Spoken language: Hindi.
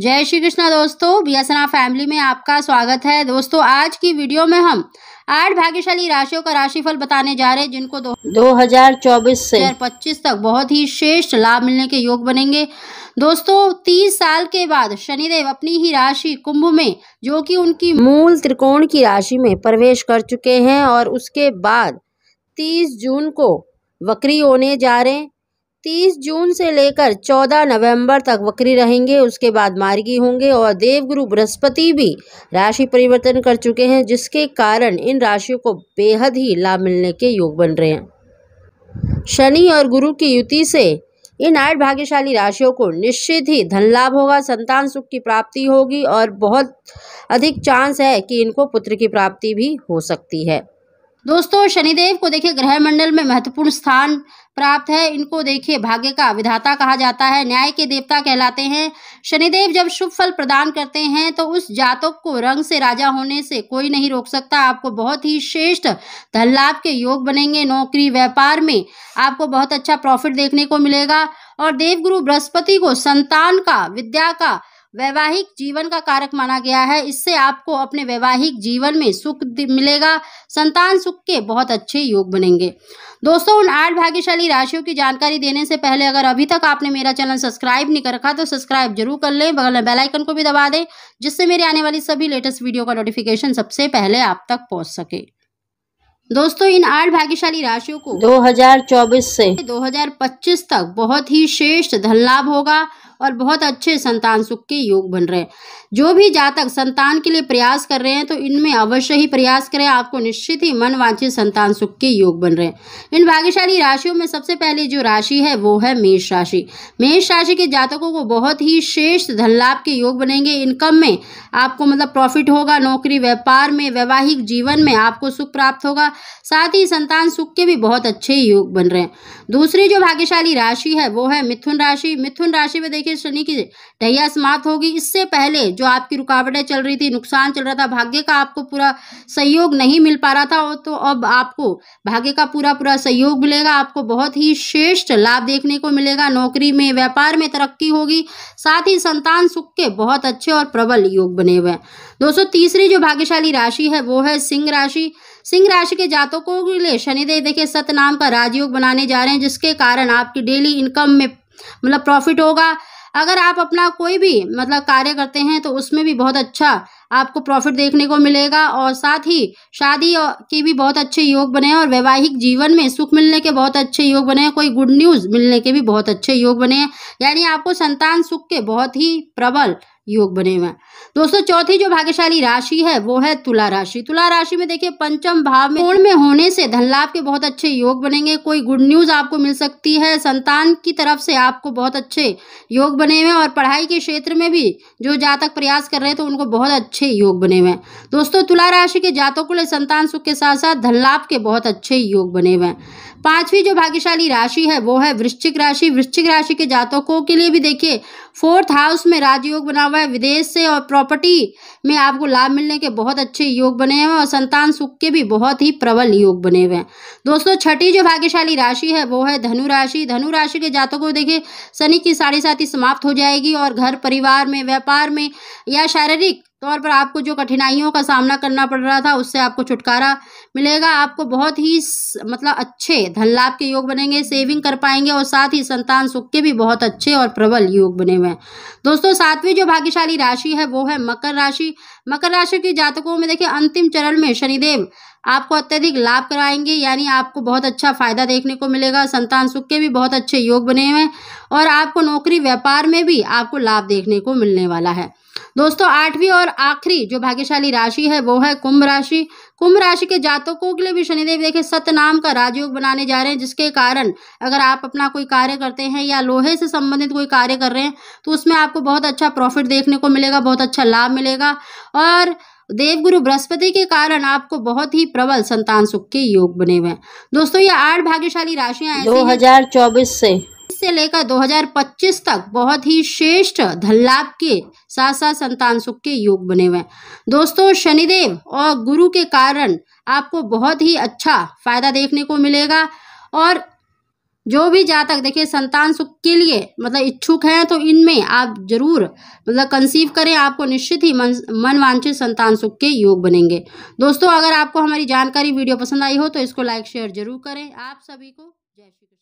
जय श्री कृष्णा दोस्तों बीएसना फैमिली में आपका स्वागत है दोस्तों आज की वीडियो में हम आठ भाग्यशाली राशियों का राशिफल बताने जा रहे हैं जिनको दो, दो हजार चौबीस से पच्चीस तक बहुत ही श्रेष्ठ लाभ मिलने के योग बनेंगे दोस्तों तीस साल के बाद शनिदेव अपनी ही राशि कुंभ में जो कि उनकी मूल त्रिकोण की राशि में प्रवेश कर चुके हैं और उसके बाद तीस जून को वक्री होने जा रहे हैं तीस जून से लेकर चौदह नवंबर तक वक्री रहेंगे उसके बाद मार्गी होंगे और देवगुरु बृहस्पति भी राशि परिवर्तन कर चुके हैं जिसके कारण इन राशियों को बेहद ही लाभ मिलने के योग बन रहे हैं शनि और गुरु की युति से इन आठ भाग्यशाली राशियों को निश्चित ही धन लाभ होगा संतान सुख की प्राप्ति होगी और बहुत अधिक चांस है कि इनको पुत्र की प्राप्ति भी हो सकती है दोस्तों शनिदेव को देखिए ग्रह मंडल में महत्वपूर्ण स्थान प्राप्त है इनको देखिए भाग्य का विधाता कहा जाता है न्याय के देवता कहलाते हैं शनिदेव जब शुभ फल प्रदान करते हैं तो उस जातक को रंग से राजा होने से कोई नहीं रोक सकता आपको बहुत ही श्रेष्ठ धन लाभ के योग बनेंगे नौकरी व्यापार में आपको बहुत अच्छा प्रॉफिट देखने को मिलेगा और देवगुरु बृहस्पति को संतान का विद्या का वैवाहिक जीवन का कारक माना गया है इससे आपको अपने वैवाहिक जीवन में सुख मिलेगा संतान सुख के बहुत अच्छे योग बनेंगे दोस्तों उन आठ भाग्यशाली राशियों की जानकारी देने से पहले अगर अभी तक आपने मेरा चैनल सब्सक्राइब नहीं कर रखा तो सब्सक्राइब जरूर कर लें बगल में बेल आइकन को भी दबा दें जिससे मेरे आने वाली सभी लेटेस्ट वीडियो का नोटिफिकेशन सबसे पहले आप तक पहुंच सके दोस्तों इन आठ भाग्यशाली राशियों को 2024 से 2025 तक बहुत ही श्रेष्ठ धन लाभ होगा और बहुत अच्छे संतान सुख के योग बन रहे हैं जो भी जातक संतान के लिए प्रयास कर रहे हैं तो इनमें अवश्य ही प्रयास करें आपको निश्चित ही मन वांछित संतान सुख के योग बन रहे हैं इन भाग्यशाली राशियों में सबसे पहले जो राशि है वो है मेष राशि मेष राशि के जातकों को बहुत ही श्रेष्ठ धन लाभ के योग बनेंगे इनकम में आपको मतलब प्रॉफिट होगा नौकरी व्यापार में वैवाहिक जीवन में आपको सुख प्राप्त होगा साथ ही संतान सुख के भी बहुत अच्छे योग बन रहे हैं दूसरी जो भाग्यशाली राशि है वो है मिथुन राशि मिथुन राशि में के शनि की ढैया समाप्त होगी इससे पहले जो आपकी रुकावटें चल रही थी नुकसान चल रहा था भाग्य का आपको पूरा सहयोग नहीं मिल पा रहा था तो अब आपको भाग्य का पूरा पूरा सहयोग मिलेगा आपको बहुत ही श्रेष्ठ लाभ देखने को मिलेगा नौकरी में व्यापार में तरक्की होगी साथ ही संतान सुख के बहुत अच्छे और प्रबल योग बने हुए हैं दोस्तों तीसरी जो भाग्यशाली राशि है वो है सिंह राशि सिंह राशि के जातकों के लिए शनिदेव देखिए सत नाम का राजयोग बनाने जा रहे हैं जिसके कारण आपकी डेली इनकम में मतलब प्रॉफिट होगा अगर आप अपना कोई भी मतलब कार्य करते हैं तो उसमें भी बहुत अच्छा आपको प्रॉफिट देखने को मिलेगा और साथ ही शादी की भी बहुत अच्छे योग बने हैं और वैवाहिक जीवन में सुख मिलने के बहुत अच्छे योग बने हैं कोई गुड न्यूज़ मिलने के भी बहुत अच्छे योग बने हैं यानी आपको संतान सुख के बहुत ही प्रबल योग बने हुए हैं दोस्तों चौथी जो भाग्यशाली राशि है वो है तुला राशि तुला राशि में देखिए पंचम भाव में पूर्ण में होने से धन लाभ के बहुत अच्छे योग बनेंगे कोई गुड न्यूज आपको मिल सकती है संतान की तरफ से आपको बहुत अच्छे योग बने हुए हैं और पढ़ाई के क्षेत्र में भी जो जातक प्रयास कर रहे हैं तो उनको बहुत अच्छे योग बने हुए हैं दोस्तों तुला राशि के जातकों के संतान सुख के साथ साथ धन लाभ के बहुत अच्छे योग बने हुए हैं पांचवी जो भाग्यशाली राशि है वो है वृश्चिक राशि वृश्चिक राशि के जातकों के लिए भी देखिए फोर्थ हाउस में राजयोग बना हुआ है विदेश से और प्रॉपर्टी में आपको लाभ मिलने के बहुत अच्छे योग बने हुए हैं और संतान सुख के भी बहुत ही प्रबल योग बने हुए हैं दोस्तों छठी जो भाग्यशाली राशि है वो है धनु राशि धनु राशि के जातकों को देखिए शनि की साढ़े समाप्त हो जाएगी और घर परिवार में व्यापार में या शारीरिक तौर पर आपको जो कठिनाइयों का सामना करना पड़ रहा था उससे आपको छुटकारा मिलेगा आपको बहुत ही मतलब अच्छे धन लाभ के योग बनेंगे सेविंग कर पाएंगे और साथ ही संतान सुख के भी बहुत अच्छे और प्रबल योग बने हुए हैं दोस्तों सातवीं जो भाग्यशाली राशि है वो है मकर राशि मकर राशि के जातकों में देखिए अंतिम चरण में शनिदेव आपको अत्यधिक लाभ कराएंगे यानी आपको बहुत अच्छा फायदा देखने को मिलेगा संतान सुख के भी बहुत अच्छे योग बने हुए हैं और आपको नौकरी व्यापार में भी आपको लाभ देखने को मिलने वाला है दोस्तों आठवीं और आखिरी जो भाग्यशाली राशि है वो है कुंभ राशि कुंभ राशि के जातकों के लिए भी शनिदेव देखे सत नाम का राजयोग बनाने जा रहे हैं जिसके कारण अगर आप अपना कोई कार्य करते हैं या लोहे से संबंधित कोई कार्य कर रहे हैं तो उसमें आपको बहुत अच्छा प्रॉफिट देखने को मिलेगा बहुत अच्छा लाभ मिलेगा और देवगुरु बृहस्पति के कारण आपको बहुत ही प्रबल संतान सुख के योग बने हुए हैं दोस्तों ये आठ भाग्यशाली राशियां दो हजार चौबीस से से लेकर 2025 तक बहुत ही श्रेष्ठ लाभ के साथ साथ संतान सुख के योग बने हुए हैं दोस्तों शनिदेव और गुरु के कारण आपको बहुत ही अच्छा फायदा देखने को मिलेगा और जो भी जातक देखिए संतान सुख के लिए मतलब इच्छुक हैं तो इनमें आप जरूर मतलब कंसीव करें आपको निश्चित ही मन मनवांचित संतान सुख के योग बनेंगे दोस्तों अगर आपको हमारी जानकारी वीडियो पसंद आई हो तो इसको लाइक शेयर जरूर करें आप सभी को जय श्री